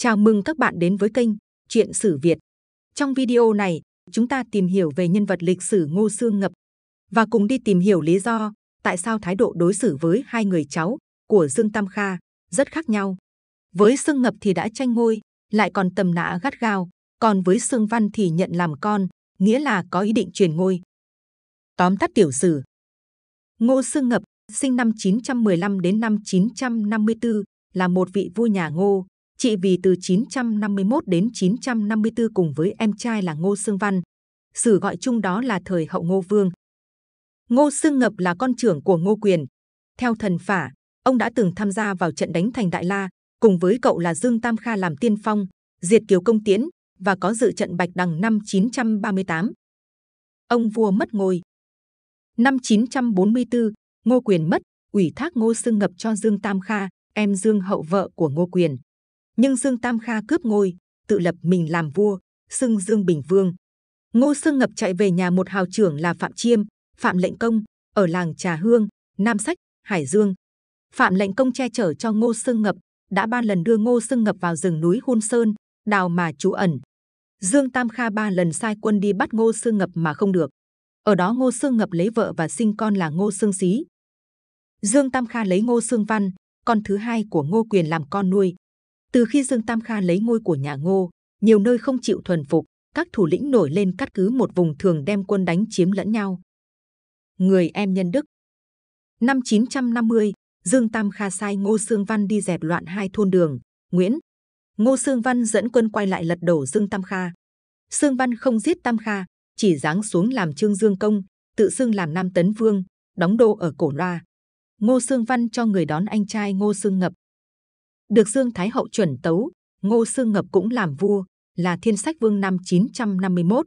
Chào mừng các bạn đến với kênh Chuyện sử Việt. Trong video này, chúng ta tìm hiểu về nhân vật lịch sử Ngô Sương Ngập và cùng đi tìm hiểu lý do tại sao thái độ đối xử với hai người cháu của Dương Tam Kha rất khác nhau. Với Sương Ngập thì đã tranh ngôi, lại còn tầm nã gắt gao, còn với Sương Văn thì nhận làm con, nghĩa là có ý định truyền ngôi. Tóm tắt tiểu sử. Ngô Sương Ngập sinh năm 915 đến năm 954 là một vị vua nhà Ngô Chị vì từ 951 đến 954 cùng với em trai là Ngô Sương Văn, sử gọi chung đó là thời hậu Ngô Vương. Ngô Sương Ngập là con trưởng của Ngô Quyền. Theo thần phả, ông đã từng tham gia vào trận đánh thành Đại La, cùng với cậu là Dương Tam Kha làm tiên phong, diệt kiều công tiễn và có dự trận Bạch Đằng năm 938. Ông vua mất ngôi. Năm 944, Ngô Quyền mất, ủy thác Ngô Sương Ngập cho Dương Tam Kha, em Dương hậu vợ của Ngô Quyền nhưng Dương Tam Kha cướp ngôi, tự lập mình làm vua, xưng Dương Bình Vương. Ngô Sương Ngập chạy về nhà một hào trưởng là Phạm Chiêm, Phạm Lệnh Công ở làng Trà Hương, Nam Sách, Hải Dương. Phạm Lệnh Công che chở cho Ngô Sương Ngập, đã ba lần đưa Ngô Sương Ngập vào rừng núi Hôn Sơn, đào mà trú ẩn. Dương Tam Kha ba lần sai quân đi bắt Ngô Sương Ngập mà không được. Ở đó Ngô Sương Ngập lấy vợ và sinh con là Ngô Sương Xí. Dương Tam Kha lấy Ngô Sương Văn, con thứ hai của Ngô Quyền làm con nuôi. Từ khi Dương Tam Kha lấy ngôi của nhà Ngô, nhiều nơi không chịu thuần phục, các thủ lĩnh nổi lên cắt cứ một vùng thường đem quân đánh chiếm lẫn nhau. Người em nhân đức. Năm 950, Dương Tam Kha sai Ngô Sương Văn đi dẹp loạn hai thôn đường, Nguyễn. Ngô Sương Văn dẫn quân quay lại lật đổ Dương Tam Kha. Sương Văn không giết Tam Kha, chỉ giáng xuống làm Trương Dương Công, tự xưng làm Nam Tấn Vương, đóng đô ở Cổ Loa. Ngô Sương Văn cho người đón anh trai Ngô Sương Ngập được Dương Thái Hậu chuẩn tấu, Ngô Sương Ngập cũng làm vua, là Thiên Sách Vương năm 951.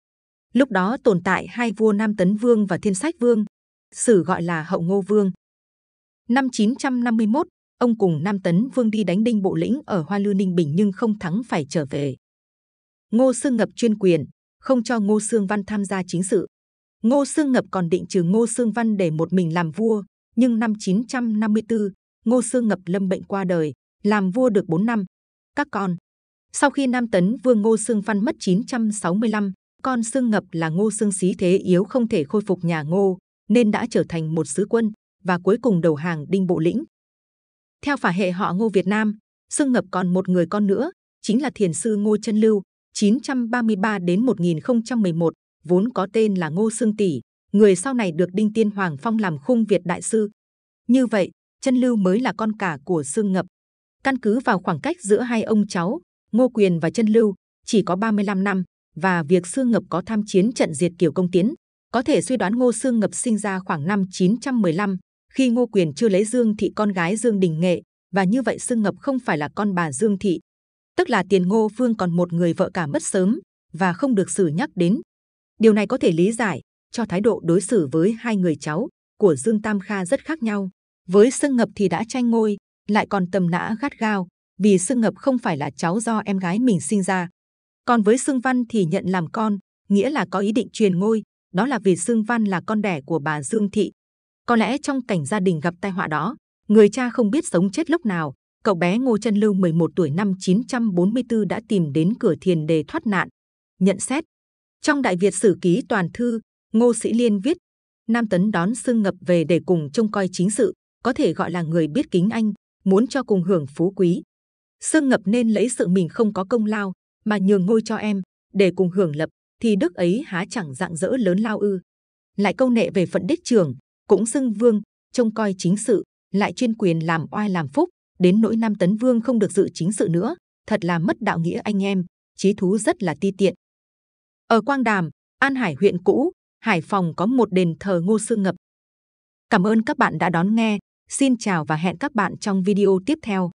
Lúc đó tồn tại hai vua Nam Tấn Vương và Thiên Sách Vương, sử gọi là Hậu Ngô Vương. Năm 951, ông cùng Nam Tấn Vương đi đánh đinh bộ lĩnh ở Hoa Lư Ninh Bình nhưng không thắng phải trở về. Ngô Sương Ngập chuyên quyền, không cho Ngô Sương Văn tham gia chính sự. Ngô Sương Ngập còn định trừ Ngô Sương Văn để một mình làm vua, nhưng năm 954, Ngô Sương Ngập lâm bệnh qua đời, làm vua được 4 năm. Các con Sau khi Nam Tấn Vương Ngô Sương Văn mất 965, con Sương Ngập là Ngô Sương xí thế yếu không thể khôi phục nhà Ngô, nên đã trở thành một sứ quân và cuối cùng đầu hàng Đinh Bộ Lĩnh. Theo phả hệ họ Ngô Việt Nam, Sương Ngập còn một người con nữa, chính là Thiền sư Ngô Chân Lưu 933 đến 1011 vốn có tên là Ngô Sương Tỷ, người sau này được Đinh Tiên Hoàng phong làm khung Việt đại sư. Như vậy, chân lưu mới là con cả của Sương Ngập. Căn cứ vào khoảng cách giữa hai ông cháu, Ngô Quyền và Trân Lưu, chỉ có 35 năm, và việc Sương Ngập có tham chiến trận diệt Kiều Công Tiến, có thể suy đoán Ngô Sương Ngập sinh ra khoảng năm 915, khi Ngô Quyền chưa lấy Dương Thị con gái Dương Đình Nghệ, và như vậy Sương Ngập không phải là con bà Dương Thị. Tức là tiền Ngô Phương còn một người vợ cả mất sớm, và không được xử nhắc đến. Điều này có thể lý giải cho thái độ đối xử với hai người cháu của Dương Tam Kha rất khác nhau. Với Sương Ngập thì đã tranh ngôi, lại còn tầm nã gắt gao vì Sương Ngập không phải là cháu do em gái mình sinh ra. Còn với Sương Văn thì nhận làm con, nghĩa là có ý định truyền ngôi, đó là vì Sương Văn là con đẻ của bà Dương Thị. Có lẽ trong cảnh gia đình gặp tai họa đó, người cha không biết sống chết lúc nào, cậu bé Ngô Trân Lưu 11 tuổi năm 944 đã tìm đến cửa thiền để thoát nạn. Nhận xét Trong Đại Việt Sử Ký Toàn Thư, Ngô Sĩ Liên viết Nam Tấn đón Sương Ngập về để cùng trông coi chính sự, có thể gọi là người biết kính anh, muốn cho cùng hưởng phú quý. Sương ngập nên lấy sự mình không có công lao mà nhường ngôi cho em để cùng hưởng lập thì đức ấy há chẳng dạng dỡ lớn lao ư? Lại câu nệ về phận đích trưởng cũng xưng vương trông coi chính sự lại chuyên quyền làm oai làm phúc đến nỗi nam tấn vương không được dự chính sự nữa thật là mất đạo nghĩa anh em trí thú rất là ti tiện ở quang đàm an hải huyện cũ hải phòng có một đền thờ ngô sương ngập cảm ơn các bạn đã đón nghe Xin chào và hẹn các bạn trong video tiếp theo.